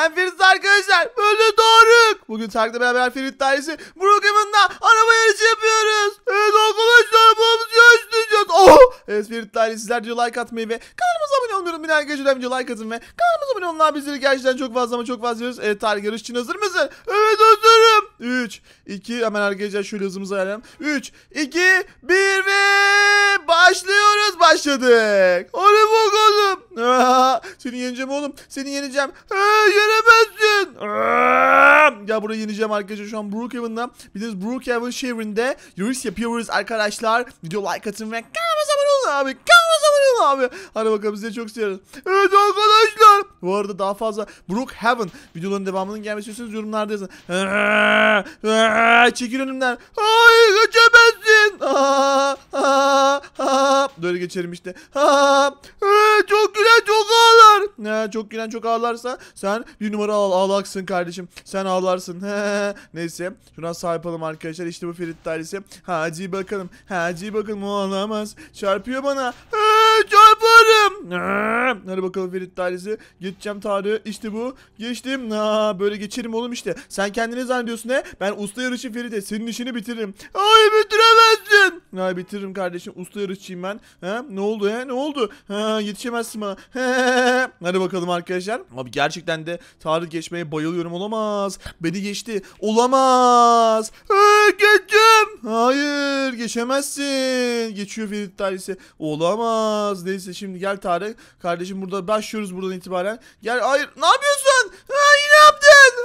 Ben Ferit arkadaşlar. Böyle Tarık. Bugün Tarık'la beraber Ferit Dairesi programında araba yarışı yapıyoruz. Evet arkadaşlar arabamızı yarışlayacağız. Oh! Evet Ferit Dairesi sizler diyor like atmayı ve kanalımıza abone olmayı unutmayın arkadaşlar. Video like atın ve kanalımıza abone olun. Bizleri gerçekten çok fazla ama çok fazla yiyoruz. Evet Tarık için hazır mısın? Evet hazırım. 3, 2 hemen arkadaşlar şöyle hızımızı ayarlayalım. 3, 2, 1 ve başlıyoruz başladık. Hadi oğlum. Ah, seni yeneceğim oğlum. Seni yeneceğim. Ha, ah, yenemezsin. Ya ah. burayı yeneceğim arkadaşlar. Şu an Brookhaven'da. Bildiğiniz Brookhaven şehrinde yürüyüş yapıyoruz arkadaşlar. Video like atın ve kanalımıza abone olun abi. Kanalımıza abone olun abi. Hadi bakalım size çok seviyoruz. Evet arkadaşlar. Bu arada daha fazla Brook Heaven videoların devamının gelmesi istiyorsanız yorumlarda yazın. Çekil önümden. Hayır kaçamazsın. Böyle geçerim işte. Çok gülen çok ağlar. Ne Çok gülen çok ağlarsa sen bir numara al ağlaksın kardeşim. Sen ağlarsın. Neyse. Şuna sahip olalım arkadaşlar. İşte bu Ferit dairesi. Hacı bakalım. Hacı bakalım. O ağlamaz. Çarpıyor bana. Aa! çarparım. Hadi bakalım Ferit dairesi. Geçeceğim Tarık'ı. İşte bu. Geçtim. Aa, böyle geçerim oğlum işte. Sen kendini zannediyorsun ne? Ben usta yarışı Ferit'e. Senin işini bitiririm. Ay bitiremezsin. Ya bitiririm kardeşim. Usta yarışçıyım ben. Ha? Ne oldu he? Ne oldu? Ha, yetişemezsin bana. He. Hadi bakalım arkadaşlar. Abi gerçekten de tarih geçmeye bayılıyorum. Olamaz. Beni geçti. Olamaz. He, geçtim. Hayır. Geçemezsin. Geçiyor Ferit Talisi. Olamaz. Neyse şimdi gel Tarık. Kardeşim burada başlıyoruz buradan itibaren. Gel. Hayır. Ne yapıyorsun? Ha?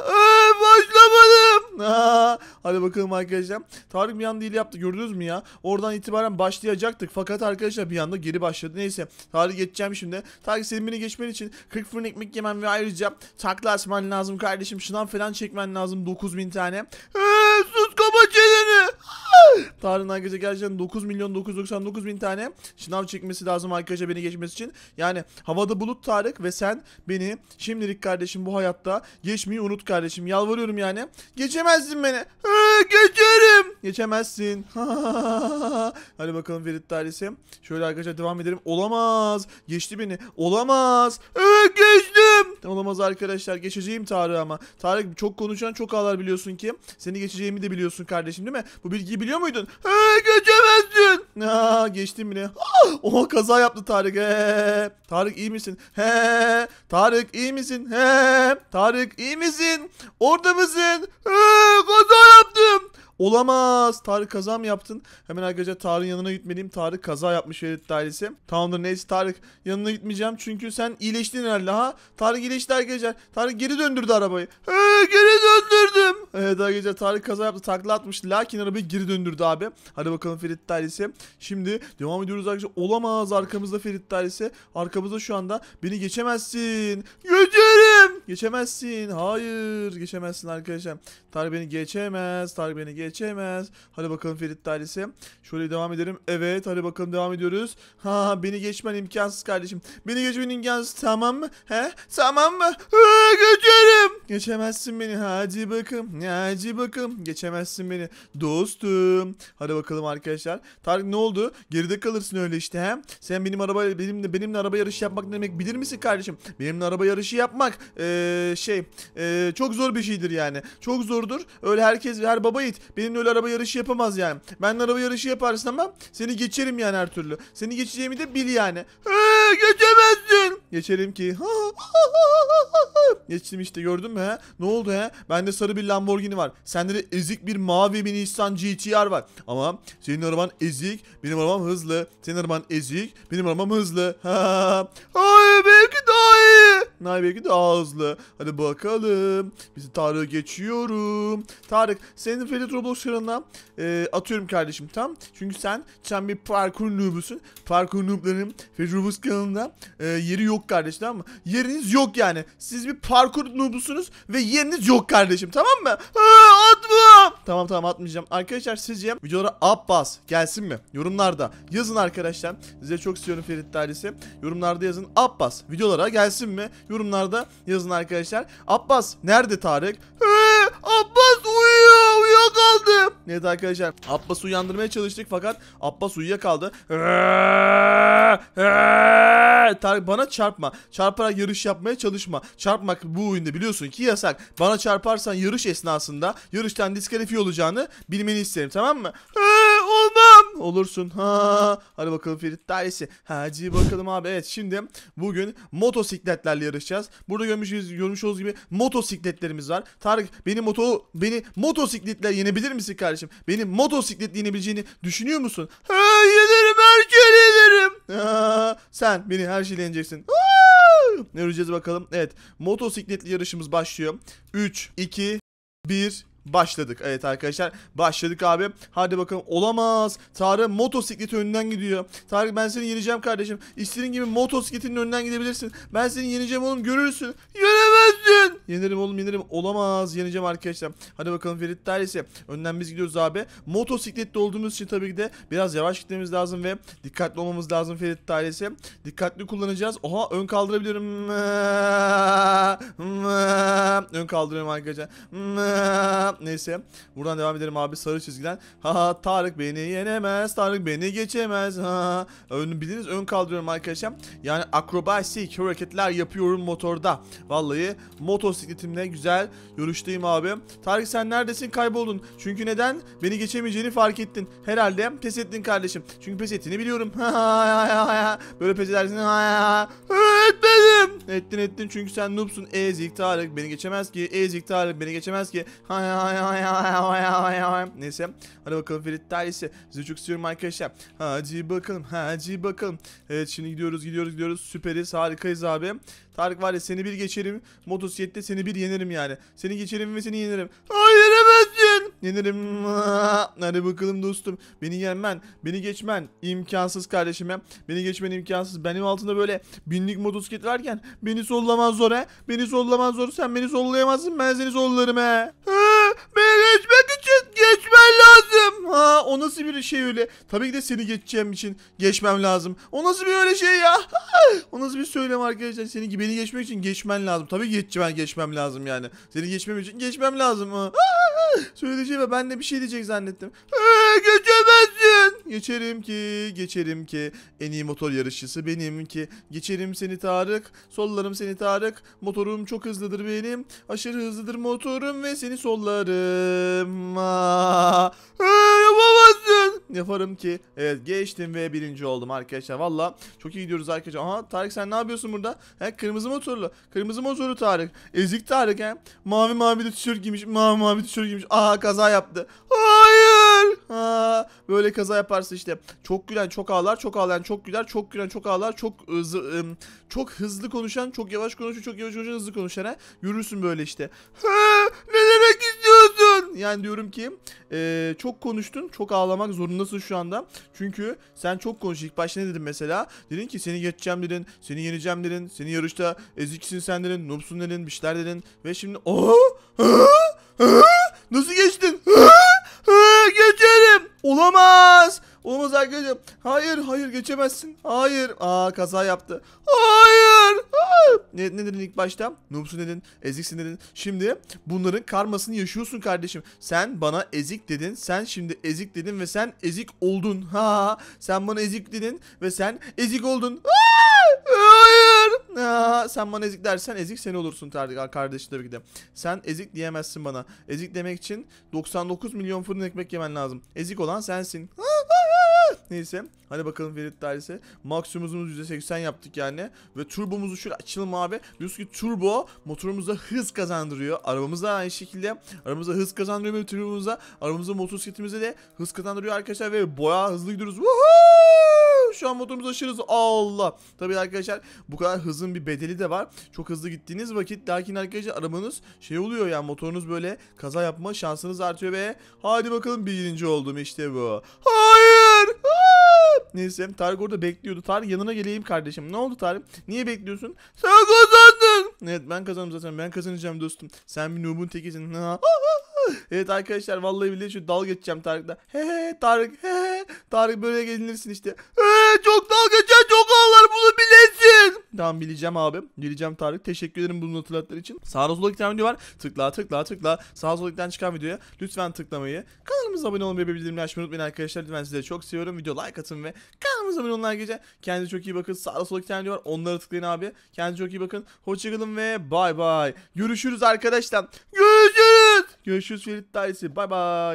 ben ee, başlamadım. Ha, hadi bakalım arkadaşlar. Tarık bir anda değil yaptı gördünüz mü ya? Oradan itibaren başlayacaktık. Fakat arkadaşlar bir anda geri başladı. Neyse Tarık geçeceğim şimdi. Tarık senin beni geçmen için 40 fırın ekmek yemen ve ayrıca takla atman lazım kardeşim. Şınav falan çekmen lazım 9000 tane. Ee, sus kapa çeneni. Tarık'ın arkadaşlar gerçekten 9 milyon 999 bin tane sınav çekmesi lazım arkadaşlar beni geçmesi için. Yani havada bulut Tarık ve sen beni şimdilik kardeşim bu hayatta geçmeyi unut kardeşim. Yalvarıyorum yani. Geçemezsin beni. geçerim. Geçemezsin. Hadi bakalım Ferit Tarisi. Şöyle arkadaşlar devam edelim. Olamaz. Geçti beni. Olamaz. geçti. Geçtim. Olamaz arkadaşlar. Geçeceğim Tarık ama. Tarık çok konuşan çok ağlar biliyorsun ki. Seni geçeceğimi de biliyorsun kardeşim değil mi? Bu bilgiyi biliyor muydun? He geçemezsin. Aa, geçtim bile. Oha kaza yaptı Tarık. He. Tarık iyi misin? He. Tarık iyi misin? He. Tarık iyi misin? Orada mısın? He. Kaza yaptım. Olamaz. Tarık kaza mı yaptın? Hemen arkadaşlar Tarık'ın yanına gitmeliyim. Tarık kaza yapmış herif ailesi. Tamamdır neyse Tarık yanına gitmeyeceğim. Çünkü sen iyileştin herhalde ha. Tarık iyileşti arkadaşlar. Tarık geri döndürdü arabayı. He, geri döndürdüm. Evet arkadaşlar Tarık kaza yaptı. Takla atmıştı. Lakin arabayı geri döndürdü abi. Hadi bakalım Ferit ailesi. Şimdi devam ediyoruz arkadaşlar. Olamaz arkamızda Ferit ailesi. Arkamızda şu anda beni geçemezsin. Geçerim Geçtim. Geçemezsin. Hayır. Geçemezsin arkadaşım. Tarık beni geçemez. Tarık beni geçemez. Hadi bakalım Ferit ailesi. Şöyle devam edelim. Evet. Hadi bakalım devam ediyoruz. Ha beni geçmen imkansız kardeşim. Beni geçmen imkansız. Tamam mı? He? Tamam mı? Ha, geçerim. Geçemezsin beni. Hadi bakalım. Hadi bakalım. Geçemezsin beni. Dostum. Hadi bakalım arkadaşlar. Tarık ne oldu? Geride kalırsın öyle işte. He? Sen benim araba benimle benimle araba yarışı yapmak ne demek bilir misin kardeşim? Benimle araba yarışı yapmak ee, şey ee, çok zor bir şeydir yani. Çok zordur. Öyle herkes her baba it benimle öyle araba yarışı yapamaz yani. ben araba yarışı yaparsın ama seni geçerim yani her türlü. Seni geçeceğimi de bil yani. Hey! geçemezsin. Geçerim ki. Geçtim işte gördün mü he? Ne oldu he? Bende sarı bir Lamborghini var. Sende de ezik bir mavi bir Nissan GTR var. Ama senin araban ezik, benim arabam hızlı. Senin araban ezik, benim arabam hızlı. Hayır belki daha iyi. Hayır belki daha hızlı. Hadi bakalım. Bizi Tarık'ı geçiyorum. Tarık senin Ferit Roblox yanına e, atıyorum kardeşim tam. Çünkü sen sen bir parkur noobusun. Parkur noobların Ferit Roblox kanalında e, yeri yok kardeşim tamam mı? Yeriniz yok yani. Siz bir parkur noobusunuz ve yeriniz yok kardeşim tamam mı? Ha, atma. Tamam tamam atmayacağım. Arkadaşlar sizce videolara Abbas gelsin mi? Yorumlarda yazın arkadaşlar. Size çok istiyorum Ferit ailesi. Yorumlarda yazın Abbas videolara gelsin mi? Yorumlarda yazın arkadaşlar. Abbas nerede Tarık? He, Abbas uyandım. Evet arkadaşlar Abbas'ı uyandırmaya çalıştık fakat Abbas uyuyakaldı. Bana çarpma. Çarparak yarış yapmaya çalışma. Çarpmak bu oyunda biliyorsun ki yasak. Bana çarparsan yarış esnasında yarıştan diskalifiye olacağını bilmeni isterim tamam mı? olursun. Ha, hadi bakalım Ferit dairesi. Hacı bakalım abi. Evet şimdi bugün motosikletlerle yarışacağız. Burada görmüşüz görmüş olduğunuz gibi motosikletlerimiz var. Tarık beni moto beni motosikletle yenebilir misin kardeşim? Beni motosikletle yenebileceğini düşünüyor musun? Ha, yenerim her şeyi yenerim. sen beni her şeyi yeneceksin. Ne Göreceğiz bakalım. Evet motosikletli yarışımız başlıyor. 3, 2, 1 başladık. Evet arkadaşlar başladık abi. Hadi bakalım olamaz. Tarık motosiklet önünden gidiyor. Tarık ben seni yeneceğim kardeşim. İstediğin gibi motosikletin önünden gidebilirsin. Ben seni yeneceğim oğlum görürsün. Yenemezsin. Yenerim oğlum yenerim. Olamaz yeneceğim arkadaşlar. Hadi bakalım Ferit Talisi. Önden biz gidiyoruz abi. Motosiklette olduğumuz için tabii ki de biraz yavaş gitmemiz lazım ve dikkatli olmamız lazım Ferit Talisi. Dikkatli kullanacağız. Oha ön kaldırabilirim. ön kaldırıyorum arkadaşlar. Neyse. Buradan devam edelim abi sarı çizgiden. Ha Tarık beni yenemez. Tarık beni geçemez. Ha. Ön, biliriz ön kaldırıyorum arkadaşlar. Yani akrobatik hareketler yapıyorum motorda. Vallahi motosikletimle güzel yürüyüşteyim abi. Tarık sen neredesin kayboldun. Çünkü neden? Beni geçemeyeceğini fark ettin. Herhalde pes ettin kardeşim. Çünkü pes ettiğini biliyorum. Böyle pes edersin. Etmedim. Ettin ettin çünkü sen noobsun. Ezik Tarık beni geçemez geçemez ki. Ezik Talip beni geçemez ki. Neyse. Hadi bakalım Ferit Talisi. Zücük sürüm arkadaşlar. Hadi bakalım. Hadi bakalım. Evet şimdi gidiyoruz gidiyoruz gidiyoruz. Süperiz. Harikayız abi. Tarık var ya seni bir geçerim. Motosiklette seni bir yenerim yani. Seni geçerim ve seni yenerim. Hayır yenemezsin. Yenirim. Hadi bakalım dostum. Beni yenmen, beni geçmen imkansız kardeşim ya. Beni geçmen imkansız. Benim altında böyle binlik motosiklet varken beni sollaman zor he. Beni sollaman zor. Sen beni sollayamazsın. Ben seni sollarım he. Ha, beni geçmek için geçmen lazım. Ha, o nasıl bir şey öyle? Tabii ki de seni geçeceğim için geçmem lazım. O nasıl bir öyle şey ya? o nasıl bir söylem arkadaşlar? Seni beni geçmek için geçmen lazım. Tabii geçmem geçmem lazım yani. Seni geçmem için geçmem lazım. Ha. Söyleyeceğime ben de bir şey diyecek zannettim. Ee, geçemezsin. Geçerim ki, geçerim ki. En iyi motor yarışçısı benim ki. Geçerim seni Tarık. Sollarım seni Tarık. Motorum çok hızlıdır benim. Aşırı hızlıdır motorum ve seni sollarım. Aa yaparım ki evet geçtim ve birinci oldum arkadaşlar. Valla çok iyi gidiyoruz arkadaşlar. Aha Tarık sen ne yapıyorsun burada? He, kırmızı motorlu. Kırmızı motorlu Tarık. Ezik Tarık he. Mavi mavi de tişört giymiş. Mavi mavi tişört giymiş. Aha kaza yaptı. Hayır. Ha, böyle kaza yaparsa işte. Çok gülen çok ağlar. Çok ağlayan çok güler. Çok gülen çok ağlar. Çok hızlı, çok hızlı konuşan çok yavaş konuşan çok yavaş konuşan hızlı konuşan he. Yürürsün böyle işte. Ne demek? gidiyor? Yani diyorum ki e, çok konuştun çok ağlamak zorundasın şu anda. Çünkü sen çok konuştun. İlk başta ne dedin mesela? Dedin ki seni geçeceğim dedin. Seni yeneceğim dedin. Seni yarışta eziksin sen dedin. Noobsun dedin. Bir şeyler dedin. Ve şimdi ooo nasıl geçtin? Geçerim. Olamaz. Olamaz arkadaşım. Hayır hayır geçemezsin. Hayır. Aa kaza yaptı. Hayır. Ne, ne dedin ilk başta? Noobsun dedin, eziksin dedin. Şimdi bunların karmasını yaşıyorsun kardeşim. Sen bana ezik dedin, sen şimdi ezik dedin ve sen ezik oldun. Ha, sen bana ezik dedin ve sen ezik oldun. hayır. Aa, sen bana ezik dersen ezik seni olursun kardeşim tabii ki de. Sen ezik diyemezsin bana. Ezik demek için 99 milyon fırın ekmek yemen lazım. Ezik olan sensin. Ha! Neyse. Hadi bakalım Ferit dairesi. Maksimumumuz %80 yaptık yani. Ve turbomuzu şöyle açalım abi. Diyoruz ki turbo motorumuza hız kazandırıyor. Arabamıza aynı şekilde. Arabamıza hız kazandırıyor ve turbomuza. Arabamıza motosikletimize de hız kazandırıyor arkadaşlar. Ve boya hızlı gidiyoruz. Woohoo! Şu an motorumuz aşırı hızlı. Allah. Tabii arkadaşlar bu kadar hızın bir bedeli de var. Çok hızlı gittiğiniz vakit lakin arkadaşlar arabanız şey oluyor yani motorunuz böyle kaza yapma şansınız artıyor ve hadi bakalım birinci oldum işte bu. Hayır! Neyse Tarık orada bekliyordu. Tarık yanına geleyim kardeşim. Ne oldu Tarık? Niye bekliyorsun? Sen kazandın. Evet ben kazandım zaten. Ben kazanacağım dostum. Sen bir noob'un tekisin. evet arkadaşlar vallahi billahi şu dal geçeceğim Tarık'la. He he Tarık he he. Tarık böyle gelinirsin işte. He çok dalga geçen çok ağlar bunu bilesin. Tamam bileceğim abi. Bileceğim Tarık. Teşekkür ederim bunu hatırlattıkları için. Sağda solda iki video var. Tıkla tıkla tıkla. Sağ solda iki çıkan videoya lütfen tıklamayı. Kanalımıza abone olmayı ve bildirimleri açmayı unutmayın arkadaşlar. Lütfen sizleri çok seviyorum. Video like atın ve kanalımıza abone olun gece Kendinize çok iyi bakın. Sağda solda iki video var. onları tıklayın abi. Kendinize çok iyi bakın. Hoşçakalın ve bay bay. Görüşürüz arkadaşlar. Görüşürüz. Görüşürüz Ferit Dairesi. Bay bay.